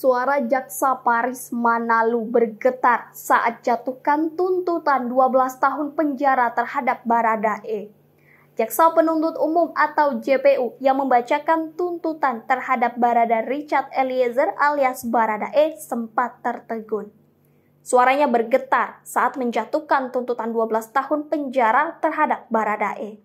Suara jaksa Paris Manalu bergetar saat jatuhkan tuntutan 12 tahun penjara terhadap Baradae. Jaksa Penuntut Umum atau JPU yang membacakan tuntutan terhadap Barada Richard Eliezer alias Baradae sempat tertegun. Suaranya bergetar saat menjatuhkan tuntutan 12 tahun penjara terhadap Baradae.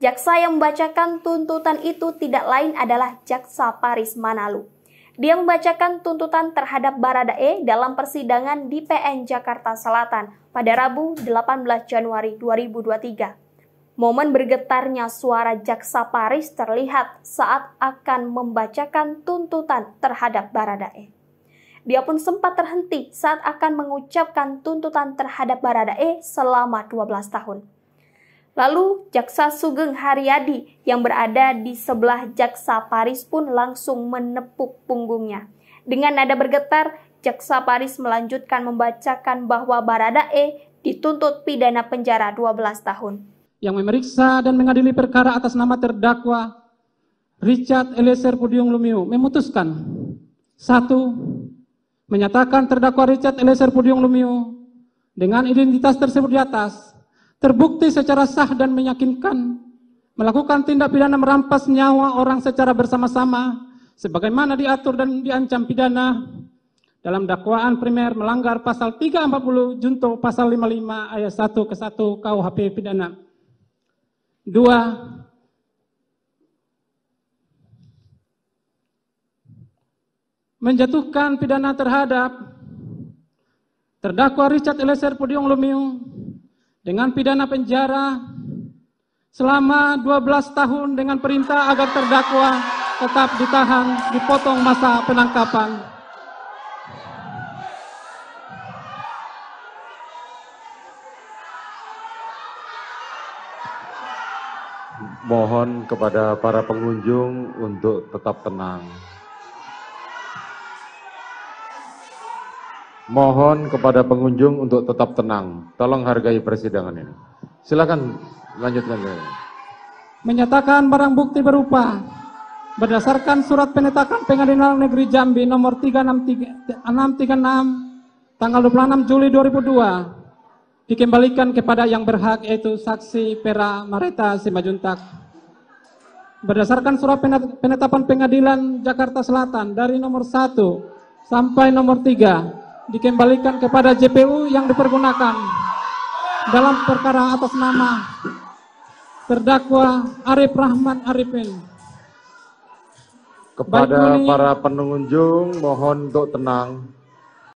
Jaksa yang membacakan tuntutan itu tidak lain adalah Jaksa Paris Manalu. Dia membacakan tuntutan terhadap Baradae dalam persidangan di PN Jakarta Selatan pada Rabu 18 Januari 2023. Momen bergetarnya suara jaksa Paris terlihat saat akan membacakan tuntutan terhadap Baradae. Dia pun sempat terhenti saat akan mengucapkan tuntutan terhadap Baradae selama 12 tahun. Lalu Jaksa Sugeng Haryadi yang berada di sebelah Jaksa Paris pun langsung menepuk punggungnya. Dengan nada bergetar, Jaksa Paris melanjutkan membacakan bahwa Baradae dituntut pidana penjara 12 tahun. Yang memeriksa dan mengadili perkara atas nama terdakwa Richard Eliezer Pudium Lumiu memutuskan satu menyatakan terdakwa Richard Eliezer Pudium Lumiu dengan identitas tersebut di atas terbukti secara sah dan meyakinkan melakukan tindak pidana merampas nyawa orang secara bersama-sama sebagaimana diatur dan diancam pidana dalam dakwaan primer melanggar pasal 340 junto pasal 55 ayat 1 ke 1 KUHP pidana. Dua, menjatuhkan pidana terhadap terdakwa Richard Eliezer Pudiong Lumiu dengan pidana penjara selama 12 tahun dengan perintah agar terdakwa tetap ditahan dipotong masa penangkapan. Mohon kepada para pengunjung untuk tetap tenang. Mohon kepada pengunjung untuk tetap tenang. Tolong hargai persidangan ini. Silakan lanjutkan. Menyatakan barang bukti berupa berdasarkan surat penetakan Pengadilan Negeri Jambi nomor 363, 636 tanggal 26 Juli 2002 dikembalikan kepada yang berhak yaitu saksi Pera Mareta Simajuntak. Berdasarkan surat penetapan Pengadilan Jakarta Selatan dari nomor 1 sampai nomor 3 dikembalikan kepada JPU yang dipergunakan dalam perkara atas nama terdakwa Arif Rahman Arifin. Kepada Baik, para pengunjung mohon untuk tenang.